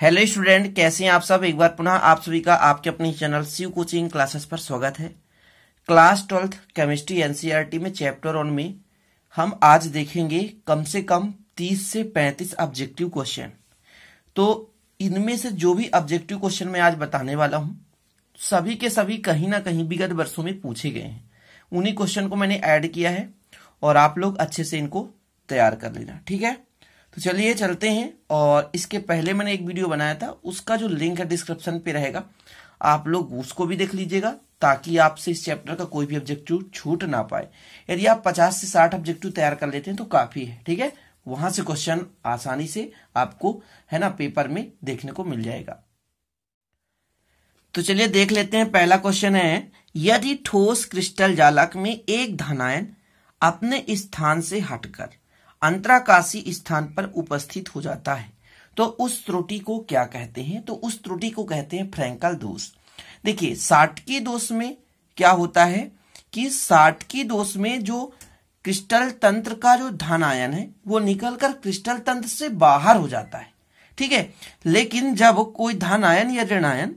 hello student कैसे हैं आप सब एक बार पुनः आप सभी का आपके अपने चैनल शिव कोचिंग क्लासेस पर स्वागत है क्लास ट्वेल्थ केमिस्ट्री एनसीईआरटी में चैप्टर वन में हम आज देखेंगे कम से कम 30 से 35 ऑब्जेक्टिव क्वेश्चन तो इनमें से जो भी ऑब्जेक्टिव क्वेश्चन मैं आज बताने वाला हूं सभी के सभी कहीं ना कहीं विगत वर्षों में पूछे गए हैं उन्हीं क्वेश्चन को मैंने ऐड किया है और आप लोग अच्छे से इनको तैयार कर लेना ठीक है तो चलिए चलते हैं और इसके पहले मैंने एक वीडियो बनाया था उसका जो लिंक है डिस्क्रिप्शन पे रहेगा आप लोग उसको भी देख लीजिएगा ताकि आपसे इस चैप्टर का कोई भी ऑब्जेक्टिव छूट ना पाए यदि आप 50 से 60 ऑब्जेक्टिव तैयार कर लेते हैं तो काफी है ठीक है वहां से क्वेश्चन आसानी से आपको है ना पेपर में देखने को मिल जाएगा तो चलिए देख लेते हैं पहला क्वेश्चन है यदि ठोस क्रिस्टल जालक में एक धनायन अपने स्थान से हटकर अंतराकाशी स्थान पर उपस्थित हो जाता है तो उस त्रुटि को क्या कहते हैं तो उस त्रुटि को कहते हैं फ्रेंकल दोष देखिए साटकी दोष में क्या होता है कि साटकी दोष में जो क्रिस्टल तंत्र का जो धन आयन है वो निकलकर क्रिस्टल तंत्र से बाहर हो जाता है ठीक है लेकिन जब कोई धन आयन या ऋण आयन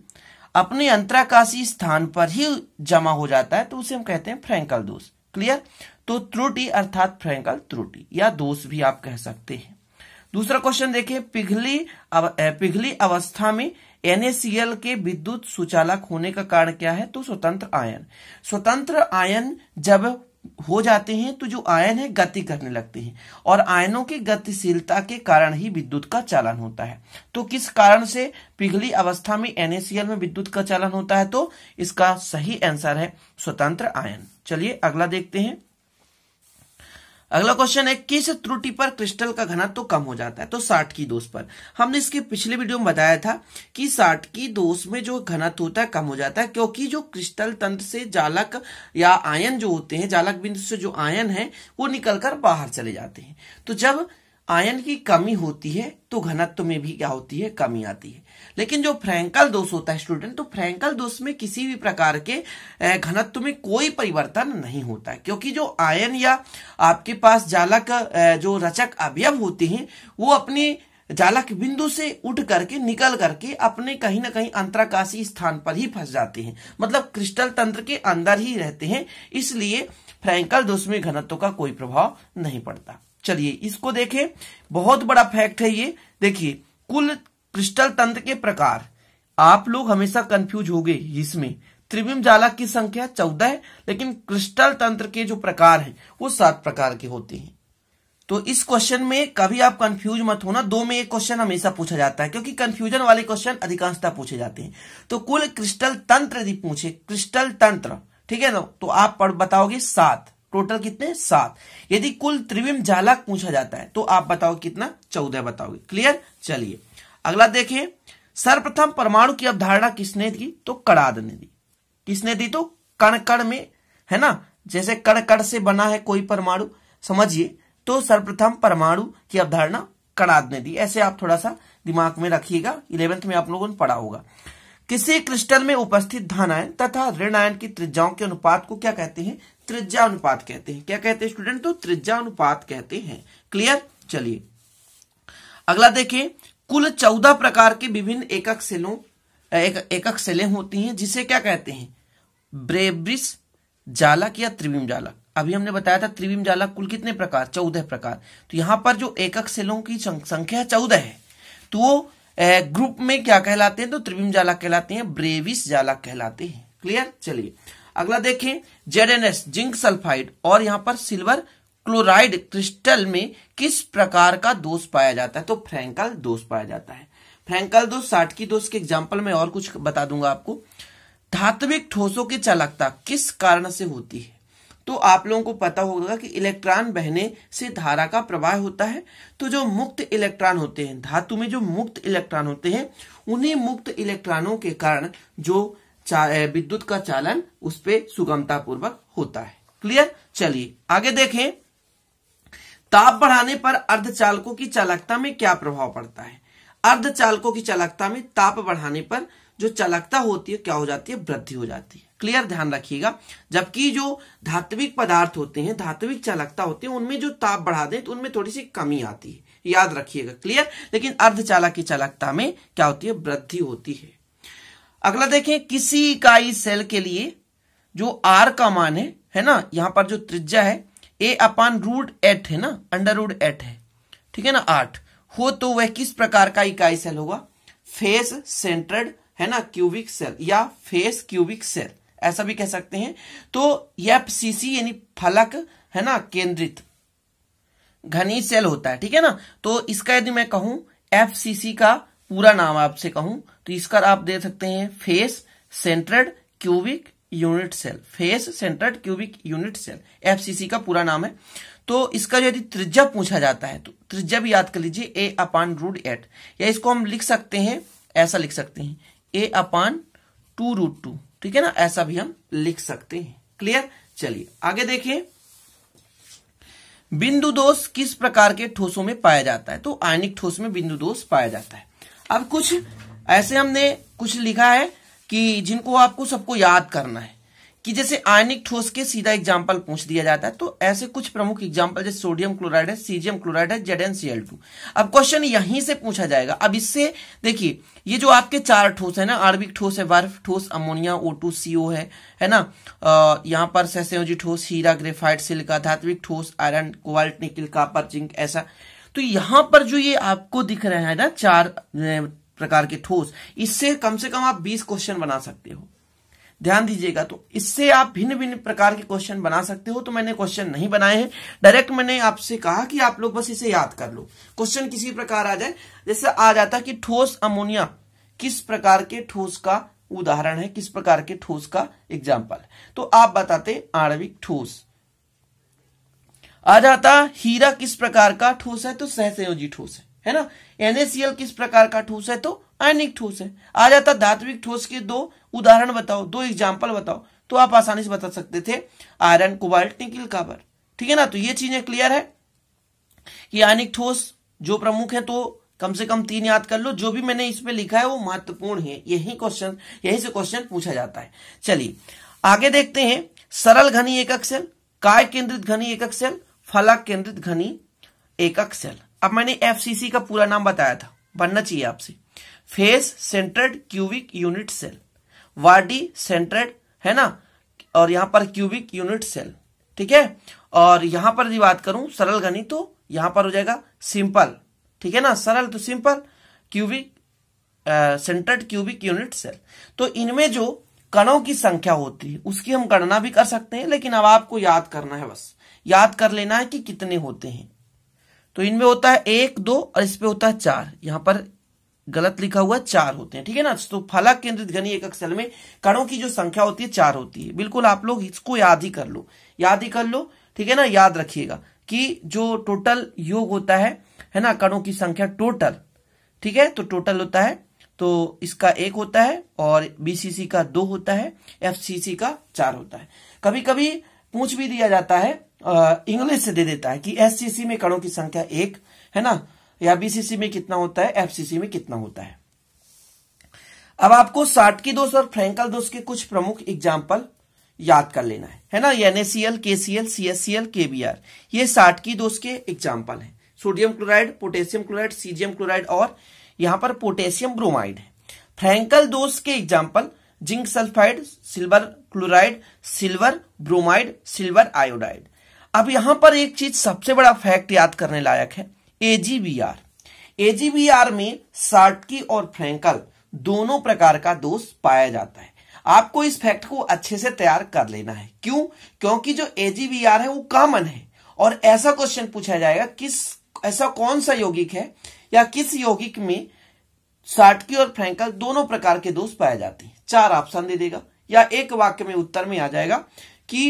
अपने अंतराकाशी स्थान पर ही जमा हो जाता है तो उसे हम कहते हैं फ्रेंकल दोष क्लियर तो त्रुटि अर्थात फ्रेंकल त्रुटि या दोष भी आप कह सकते हैं दूसरा क्वेश्चन देखे पिघली अव, पिघली अवस्था में एनएसएल के विद्युत सुचालक होने का कारण क्या है तो स्वतंत्र आयन स्वतंत्र आयन जब हो जाते हैं तो जो आयन है गति करने लगते हैं और आयनों की गतिशीलता के कारण ही विद्युत का चालन होता है तो किस कारण से पिघली अवस्था में एनएसीएल में विद्युत का चालन होता है तो इसका सही आंसर है स्वतंत्र आयन चलिए अगला देखते हैं अगला क्वेश्चन है किस त्रुटि पर क्रिस्टल का घनत्व तो कम हो जाता है तो साठ की दोष पर हमने इसके पिछले वीडियो में बताया था कि साठ की दोष में जो घनत्व होता है कम हो जाता है क्योंकि जो क्रिस्टल तंत्र से जालक या आयन जो होते हैं जालक बिंदु से जो आयन है वो निकलकर बाहर चले जाते हैं तो जब आयन की कमी होती है तो घनत्व में भी क्या होती है कमी आती है लेकिन जो फ्रैंकल दोष होता है स्टूडेंट तो फ्रैंकल दोष में किसी भी प्रकार के घनत्व में कोई परिवर्तन नहीं होता है क्योंकि जो आयन या आपके पास जालक जो रचक अवयव होते हैं वो अपने जालक बिंदु से उठ करके निकल करके अपने कहीं ना कहीं अंतराकाशी स्थान पर ही फंस जाते हैं मतलब क्रिस्टल तंत्र के अंदर ही रहते हैं इसलिए फ्रैंकल दोष में घनत्व का कोई प्रभाव नहीं पड़ता चलिए इसको देखें बहुत बड़ा फैक्ट है ये देखिए कुल क्रिस्टल तंत्र के प्रकार आप लोग हमेशा कंफ्यूज हो गए इसमें त्रिविम जाला की संख्या चौदह है लेकिन क्रिस्टल तंत्र के जो प्रकार है वो सात प्रकार के होते हैं तो इस क्वेश्चन में कभी आप कंफ्यूज मत होना दो में एक क्वेश्चन हमेशा पूछा जाता है क्योंकि कंफ्यूजन वाले क्वेश्चन अधिकांशता पूछे जाते हैं तो कुल क्रिस्टल तंत्र यदि पूछे क्रिस्टल तंत्र ठीक है ना तो आप पढ़ बताओगे सात टोटल कितने सात यदि कुल त्रिविम झालक पूछा जाता है तो आप बताओ कितना चौदह बताओगे क्लियर चलिए अगला देखिए सर्वप्रथम परमाणु की अवधारणा किसने दी तो कड़ाद ने दी किसने दी तो कण कण में है ना जैसे कण कण से बना है कोई परमाणु समझिए तो सर्वप्रथम परमाणु की अवधारणा कड़ाद ने दी ऐसे आप थोड़ा सा दिमाग में रखिएगा इलेवेंथ में आप लोगों ने पढ़ा होगा किसी क्रिस्टल में उपस्थित धन आयन तथा ऋण आयन की त्रिज्याओं के अनुपात को क्या कहते हैं त्रिज्या अनुपात कहते हैं क्या कहते हैं स्टूडेंट तो त्रिज्या अनुपात कहते हैं क्लियर चलिए अगला देखिए कुल चौदह प्रकार के विभिन्न एकक सेलों एक, एकक सेलें होती हैं जिसे क्या कहते हैं ब्रेब्रिस जालक या त्रिविम जालक अभी हमने बताया था त्रिविम जालक कुल कितने प्रकार चौदह प्रकार तो यहां पर जो एकक सेलों की संख्या चौदह है तो वो ग्रुप में क्या कहलाते हैं तो त्रिविम जालक कहलाते हैं ब्रेविस जालक कहलाते हैं क्लियर चलिए अगला देखें Z N S zinc sulphide और यहां पर सिल्वर क्लोराइड क्रिस्टल में किस प्रकार का दोष पाया जाता है तो फ्रेंकल दोष पाया जाता है फ्रेंकल दोष साठ की दोष के एग्जाम्पल में और कुछ बता दूंगा आपको धात्विक ठोसों की चालकता किस कारण से होती है तो आप लोगों को पता होगा कि इलेक्ट्रॉन बहने से धारा का प्रवाह होता है तो जो मुक्त इलेक्ट्रॉन होते हैं धातु में जो मुक्त इलेक्ट्रॉन होते हैं उन्हीं मुक्त इलेक्ट्रॉनों के कारण जो विद्युत का चालन उस पर सुगमता पूर्वक होता है क्लियर चलिए आगे देखें ताप बढ़ाने पर अर्धचालकों की चालकता में क्या प्रभाव पड़ता है अर्धचालकों की चालकता में ताप बढ़ाने पर जो चालकता होती है क्या हो जाती है वृद्धि हो जाती है क्लियर ध्यान रखिएगा जबकि जो धात्विक पदार्थ होते हैं धात्विक चालकता होती है उनमें जो ताप बढ़ा दें तो उनमें थोड़ी सी कमी आती है याद रखिएगा क्लियर लेकिन अर्धचालक की चालकता में क्या होती है वृद्धि होती है अगला देखें किसी इकाई सेल के लिए जो आर का मान है है ना यहां पर जो त्रिज्या है ए अपान रूट एट है ना अंडर रूट एट है ठीक है ना आठ हो तो वह किस प्रकार का इकाई सेल होगा फेस सेंटर्ड है ना क्यूबिक सेल या फेस क्यूबिक सेल ऐसा भी कह सकते हैं तो एफ सी यानी फलक है ना केंद्रित घनी सेल होता है ठीक है ना तो इसका यदि मैं कहूं एफ का पूरा नाम आपसे कहूं तो इसका आप दे सकते हैं face centred cubic unit cell face centred cubic unit cell FCC का पूरा नाम है तो इसका यदि त्रिज्या पूछा जाता है तो त्रिज्या भी याद कर लीजिए ए अपान रूट एट या इसको हम लिख सकते हैं ऐसा लिख सकते हैं a upon two root two ठीक है ना ऐसा भी हम लिख सकते हैं क्लियर चलिए आगे देखिए बिंदु दोष किस प्रकार के ठोसों में पाया जाता है तो आयनिक ठोस में बिंदु दोष पाया जाता है अब कुछ ऐसे हमने कुछ लिखा है कि जिनको आपको सबको याद करना है कि जैसे आयनिक ठोस के सीधा एग्जाम्पल पूछ दिया जाता है तो ऐसे कुछ प्रमुख एग्जाम्पल जैसे सोडियम क्लोराइड है सीजियम क्लोराइड है जेड एन टू अब क्वेश्चन यहीं से पूछा जाएगा अब इससे देखिए ये जो आपके चार ठोस है ना आर्बिक ठोस है बर्फ ठोस अमोनिया ओ टू सी ओ है है ना यहाँ पर सहसयोजी ठोस हीरा ग्रेफाइड सिल्का धात्विक ठोस iron cobalt nickel copper zinc ऐसा तो यहां पर जो ये आपको दिख रहा है ना चार प्रकार के ठोस इससे कम से कम आप 20 क्वेश्चन बना सकते हो ध्यान दीजिएगा तो इससे आप भिन्न भिन्न प्रकार के क्वेश्चन बना सकते हो तो मैंने क्वेश्चन नहीं बनाए हैं डायरेक्ट मैंने आपसे कहा कि आप लोग बस इसे याद कर लो क्वेश्चन किसी प्रकार आ जाए जैसे आ जाता कि ठोस अमोनिया किस प्रकार के ठोस का उदाहरण है किस प्रकार के ठोस का एग्जाम्पल तो आप बताते आणविक ठोस आ जाता हीरा किस प्रकार का ठोस है तो सहसयोजी ठोस है है ना एनएसएल किस प्रकार का ठोस है तो आयनिक ठोस है आ जाता धात्विक ठोस के दो उदाहरण बताओ दो एग्जाम्पल बताओ तो आप आसानी से बता सकते थे आयरन कोबाल्ट निकिल काबर ठीक है ना तो ये चीजें क्लियर है कि आयनिक ठोस जो प्रमुख है तो कम से कम तीन याद कर लो जो भी मैंने इसमें लिखा है वो महत्वपूर्ण है यही क्वेश्चन यही से क्वेश्चन पूछा जाता है चलिए आगे देखते हैं सरल घनी एकक सेल काय केंद्रित घनी एकक सेल फलक केंद्रित घनी एकक सेल अब मैंने एफसीसी का पूरा नाम बताया था बनना चाहिए आपसे face centred cubic unit cell body centred है ना और यहां पर क्यूबिक यूनिट सेल ठीक है और यहां पर बात करूं सरल घनी तो यहां पर हो जाएगा सिंपल ठीक है ना सरल तो simple cubic centred cubic unit cell तो इनमें जो कणों की संख्या होती है उसकी हम गणना भी कर सकते हैं लेकिन अब आपको याद करना है बस याद कर लेना है कि कितने होते हैं तो इनमें होता है एक दो और इस होता है चार यहां पर गलत लिखा हुआ चार होते हैं ठीक है ना तो फलक केंद्रित घनी एक अक्षर में कणों की जो संख्या होती है चार होती है बिल्कुल आप लोग इसको याद ही कर लो याद ही कर लो ठीक है ना याद रखिएगा कि जो टोटल योग होता है है ना कणों की संख्या टोटल ठीक है तो टोटल होता है तो इसका एक होता है और बीसीसी का दो होता है एफसीसी का चार होता है कभी कभी पूछ भी दिया जाता है इंग्लिश से दे देता है कि एससीसी में कणों की संख्या एक है ना या बीसीसी में कितना होता है एफसीसी में कितना होता है अब आपको साटकी दोष और फ्रेंकल दोष के कुछ प्रमुख एग्जाम्पल याद कर लेना है है ना एनएसीएल केसीएल सीएससीएल केबीआर ये साटकी दोष के एग्जाम्पल है sodium chloride potassium chloride caesium chloride और यहां पर पोटेशियम ब्रोमाइड है फ्रेंकल दोष के example zinc sulphide silver chloride silver bromide silver iodide अब यहां पर एक चीज सबसे बड़ा फैक्ट याद करने लायक है एजीबीआर एजीबीआर में सार्टकी और फ्रेंकल दोनों प्रकार का दोष पाया जाता है आपको इस फैक्ट को अच्छे से तैयार कर लेना है क्यों क्योंकि जो एजीबीआर है वो कॉमन है और ऐसा क्वेश्चन पूछा जाएगा किस ऐसा कौन सा यौगिक है या किस यौगिक में साटकी और फ्रेंकल दोनों प्रकार के दोष पाए जाते हैं चार ऑप्शन दे देगा या एक वाक्य में उत्तर में आ जाएगा कि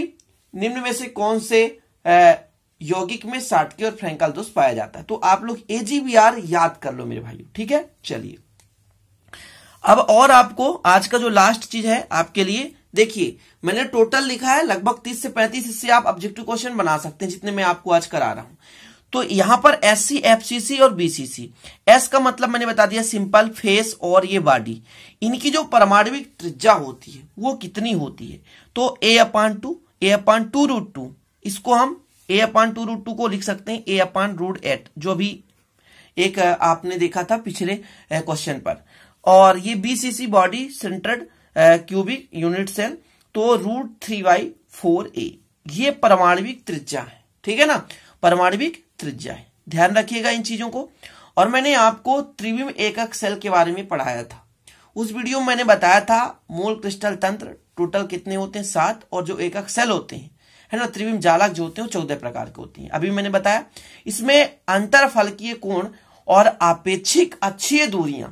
निम्न में से कौन से यौगिक में साटके और फ्रेंकल दोष पाया जाता है तो आप लोग एजीबीआर याद कर लो मेरे भाइयों ठीक है चलिए अब और आपको आज का जो लास्ट चीज है आपके लिए देखिए मैंने टोटल लिखा है लगभग 30 से 35 इससे आप ऑब्जेक्टिव क्वेश्चन बना सकते हैं जितने मैं आपको आज करा रहा हूं तो यहां पर एस सी एफ सी सी और बीसीसी एस का मतलब मैंने बता दिया सिंपल फेस और ये बॉडी इनकी जो परमाणविक त्रिज्या होती है वो कितनी होती है तो a upon two a upon two root two इसको हम a upon two root two को लिख सकते हैं ए अपान रूट एट जो भी एक आपने देखा था पिछले क्वेश्चन पर और ये BCC body centred cubic unit cell तो root three by four a ये परमाणविक त्रिज्या है ठीक है ना परमाणविक त्रिज्या है ध्यान रखिएगा इन चीजों को और मैंने आपको त्रिविम एकक सेल के बारे में पढ़ाया था उस वीडियो में मैंने बताया था मूल क्रिस्टल तंत्र टोटल कितने होते हैं सात और जो एकक सेल होते हैं है ना त्रिविम जालक जो होते हैं चौदह प्रकार के होते हैं अभी मैंने बताया इसमें अंतर फलकीय कोण और अपेक्षिक अच्छी दूरियां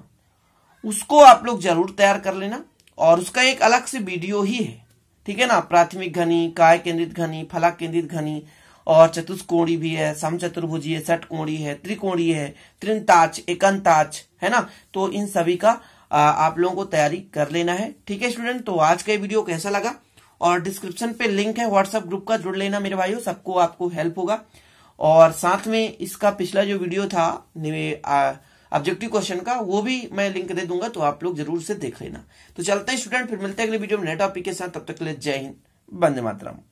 उसको आप लोग जरूर तैयार कर लेना और उसका एक अलग से वीडियो ही है ठीक है ना प्राथमिक घनी काय केंद्रित घनी फलक केंद्रित घनी और चतुष्कोणी भी है समचतुर्भुजी है षटकोणी है त्रिकोणी है त्रिनताच एकंताच है ना तो इन सभी का आप लोगों को तैयारी कर लेना है ठीक है स्टूडेंट तो आज का वीडियो कैसा लगा और डिस्क्रिप्शन पे लिंक है व्हाट्सएप ग्रुप का जुड़ लेना मेरे भाइयों सबको आपको हेल्प होगा और साथ में इसका पिछला जो वीडियो था ऑब्जेक्टिव क्वेश्चन का वो भी मैं लिंक दे दूंगा तो आप लोग जरूर से देख लेना तो चलते हैं स्टूडेंट फिर मिलते हैं अगले वीडियो में नए टॉपिक के साथ तब तक के लिए जय हिंद बंदे मातरम